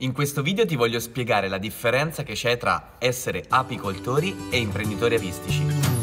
In questo video ti voglio spiegare la differenza che c'è tra essere apicoltori e imprenditori apistici.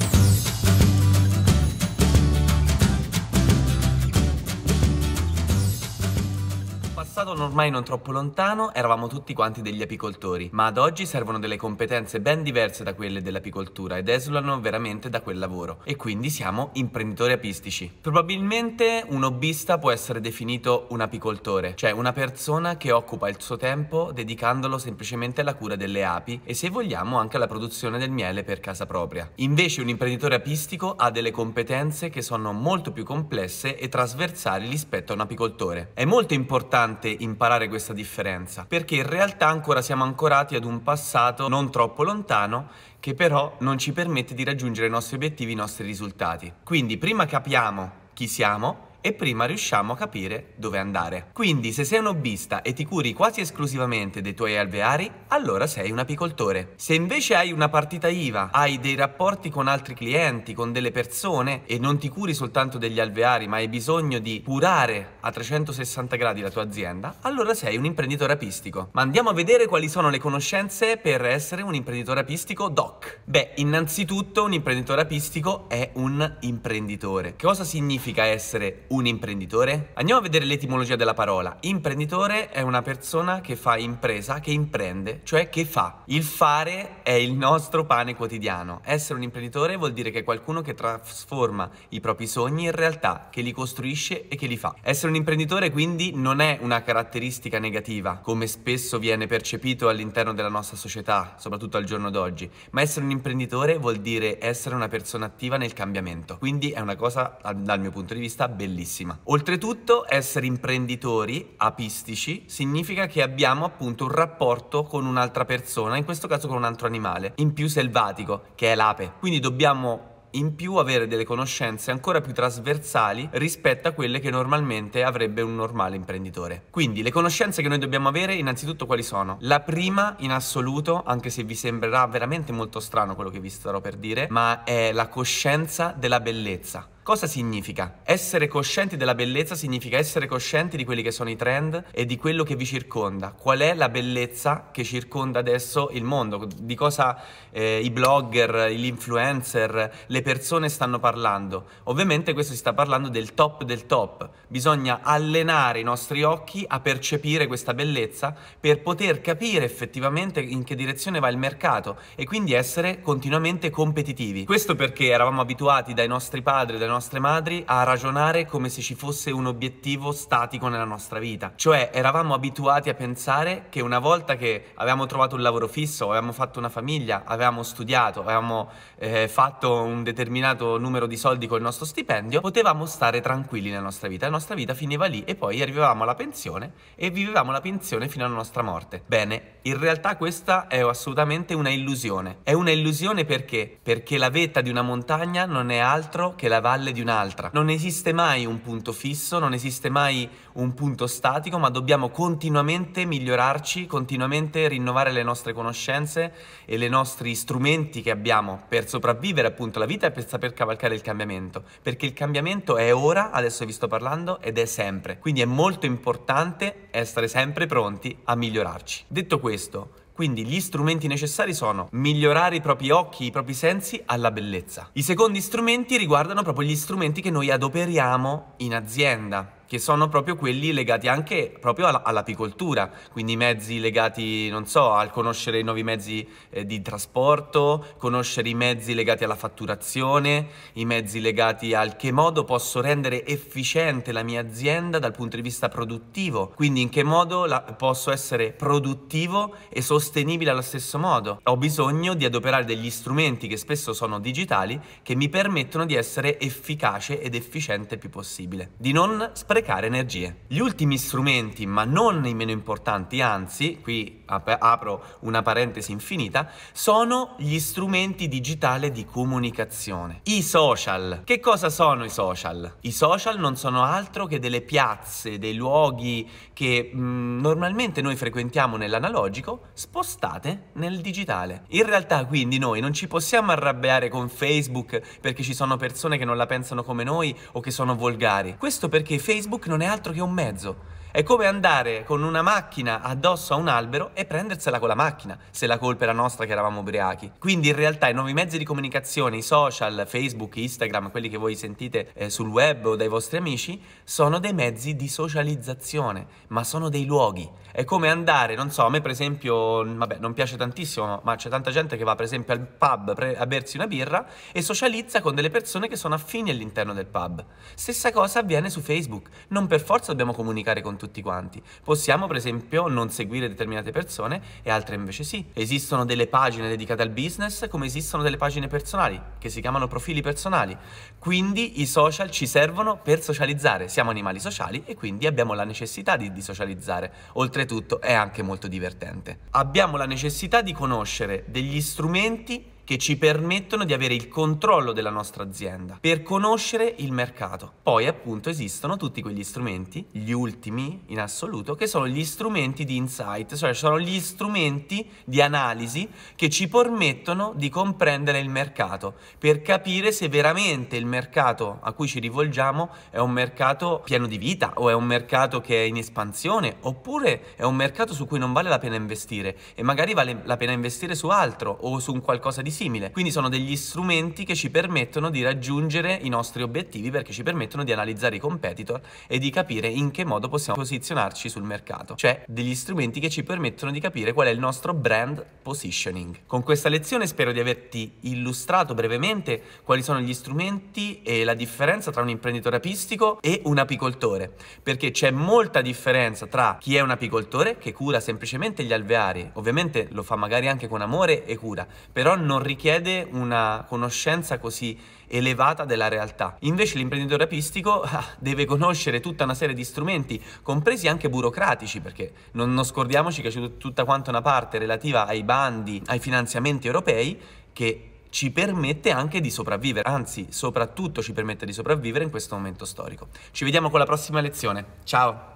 passato ormai non troppo lontano eravamo tutti quanti degli apicoltori, ma ad oggi servono delle competenze ben diverse da quelle dell'apicoltura ed esulano veramente da quel lavoro e quindi siamo imprenditori apistici. Probabilmente un hobbista può essere definito un apicoltore, cioè una persona che occupa il suo tempo dedicandolo semplicemente alla cura delle api e se vogliamo anche alla produzione del miele per casa propria. Invece un imprenditore apistico ha delle competenze che sono molto più complesse e trasversali rispetto a un apicoltore. È molto importante imparare questa differenza, perché in realtà ancora siamo ancorati ad un passato non troppo lontano che però non ci permette di raggiungere i nostri obiettivi, i nostri risultati. Quindi prima capiamo chi siamo, e prima riusciamo a capire dove andare. Quindi se sei un hobbista e ti curi quasi esclusivamente dei tuoi alveari, allora sei un apicoltore. Se invece hai una partita IVA, hai dei rapporti con altri clienti, con delle persone e non ti curi soltanto degli alveari ma hai bisogno di curare a 360 gradi la tua azienda, allora sei un imprenditore apistico. Ma andiamo a vedere quali sono le conoscenze per essere un imprenditore apistico doc. Beh, innanzitutto un imprenditore apistico è un imprenditore. Cosa significa essere un un imprenditore? Andiamo a vedere l'etimologia della parola. Imprenditore è una persona che fa impresa, che imprende, cioè che fa. Il fare è il nostro pane quotidiano. Essere un imprenditore vuol dire che è qualcuno che trasforma i propri sogni in realtà, che li costruisce e che li fa. Essere un imprenditore quindi non è una caratteristica negativa, come spesso viene percepito all'interno della nostra società, soprattutto al giorno d'oggi, ma essere un imprenditore vuol dire essere una persona attiva nel cambiamento. Quindi è una cosa, dal mio punto di vista, bellissima bellissima. Oltretutto, essere imprenditori apistici significa che abbiamo appunto un rapporto con un'altra persona, in questo caso con un altro animale, in più selvatico, che è l'ape. Quindi dobbiamo in più avere delle conoscenze ancora più trasversali rispetto a quelle che normalmente avrebbe un normale imprenditore. Quindi le conoscenze che noi dobbiamo avere innanzitutto quali sono? La prima in assoluto, anche se vi sembrerà veramente molto strano quello che vi starò per dire, ma è la coscienza della bellezza. Cosa significa? Essere coscienti della bellezza significa essere coscienti di quelli che sono i trend e di quello che vi circonda. Qual è la bellezza che circonda adesso il mondo? Di cosa eh, i blogger, gli influencer, le persone stanno parlando? Ovviamente questo si sta parlando del top del top. Bisogna allenare i nostri occhi a percepire questa bellezza per poter capire effettivamente in che direzione va il mercato e quindi essere continuamente competitivi. Questo perché eravamo abituati dai nostri padri, dai nostri nostre madri a ragionare come se ci fosse un obiettivo statico nella nostra vita. Cioè eravamo abituati a pensare che una volta che avevamo trovato un lavoro fisso, avevamo fatto una famiglia, avevamo studiato, avevamo eh, fatto un determinato numero di soldi col nostro stipendio, potevamo stare tranquilli nella nostra vita. La nostra vita finiva lì e poi arrivavamo alla pensione e vivevamo la pensione fino alla nostra morte. Bene, in realtà questa è assolutamente una illusione. È una illusione perché? Perché la vetta di una montagna non è altro che la valle spalle di un'altra. Non esiste mai un punto fisso, non esiste mai un punto statico, ma dobbiamo continuamente migliorarci, continuamente rinnovare le nostre conoscenze e i nostri strumenti che abbiamo per sopravvivere appunto alla vita e per saper cavalcare il cambiamento. Perché il cambiamento è ora, adesso vi sto parlando, ed è sempre. Quindi è molto importante essere sempre pronti a migliorarci. Detto questo, quindi gli strumenti necessari sono migliorare i propri occhi, i propri sensi alla bellezza. I secondi strumenti riguardano proprio gli strumenti che noi adoperiamo in azienda che sono proprio quelli legati anche proprio all'apicoltura, quindi mezzi legati, non so, al conoscere i nuovi mezzi eh, di trasporto, conoscere i mezzi legati alla fatturazione, i mezzi legati al che modo posso rendere efficiente la mia azienda dal punto di vista produttivo, quindi in che modo la, posso essere produttivo e sostenibile allo stesso modo. Ho bisogno di adoperare degli strumenti che spesso sono digitali che mi permettono di essere efficace ed efficiente il più possibile, di non sprecare sprecare energie. Gli ultimi strumenti, ma non i meno importanti, anzi, qui ap- apro una parentesi infinita, sono gli strumenti digitali di comunicazione. I social. Che cosa sono i social? I social non sono altro che delle piazze, dei luoghi che mh, mm, normalmente noi frequentiamo nell'analogico, spostate nel digitale. In realtà quindi noi non ci possiamo arrabbiare con Facebook perché ci sono persone che non la pensano come noi o che sono volgari. Questo perché Facebook Facebook non è altro che un mezzo è come andare con una macchina addosso a un albero e prendersela con la macchina, se la colpa era nostra che eravamo ubriachi. Quindi in realtà i nuovi mezzi di comunicazione, i social, Facebook, Instagram, quelli che voi sentite eh, sul web o dai vostri amici, sono dei mezzi di socializzazione, ma sono dei luoghi. È come andare, non so, a me per esempio, vabbè, non piace tantissimo, ma c'è tanta gente che va per esempio al pub a bersi una birra e socializza con delle persone che sono affini all'interno del pub. Stessa cosa avviene su Facebook, non per forza dobbiamo comunicare con tutti tutti quanti. Possiamo per esempio non seguire determinate persone e altre invece sì. Esistono delle pagine dedicate al business come esistono delle pagine personali che si chiamano profili personali. Quindi i social ci servono per socializzare. Siamo animali sociali e quindi abbiamo la necessità di, di socializzare. Oltretutto è anche molto divertente. Abbiamo la necessità di conoscere degli strumenti che ci permettono di avere il controllo della nostra azienda, per conoscere il mercato. Poi appunto esistono tutti quegli strumenti, gli ultimi in assoluto, che sono gli strumenti di insight, cioè sono gli strumenti di analisi che ci permettono di comprendere il mercato, per capire se veramente il mercato a cui ci rivolgiamo è un mercato pieno di vita o è un mercato che è in espansione oppure è un mercato su cui non vale la pena investire e magari vale la pena investire su altro o su un qualcosa di simile. Quindi sono degli strumenti che ci permettono di raggiungere i nostri obiettivi perché ci permettono di analizzare i competitor e di capire in che modo possiamo posizionarci sul mercato. Cioè degli strumenti che ci permettono di capire qual è il nostro brand positioning. Con questa lezione spero di averti illustrato brevemente quali sono gli strumenti e la differenza tra un imprenditore apistico e un apicoltore, perché c'è molta differenza tra chi è un apicoltore che cura semplicemente gli alveari, ovviamente lo fa magari anche con amore e cura, però non richiede una conoscenza così elevata della realtà. Invece l'imprenditore apistico ah, deve conoscere tutta una serie di strumenti, compresi anche burocratici, perché non, non scordiamoci che c'è tutta quanta una parte relativa ai banchi bandi, ai finanziamenti europei che ci permette anche di sopravvivere, anzi soprattutto ci permette di sopravvivere in questo momento storico. Ci vediamo con la prossima lezione, ciao!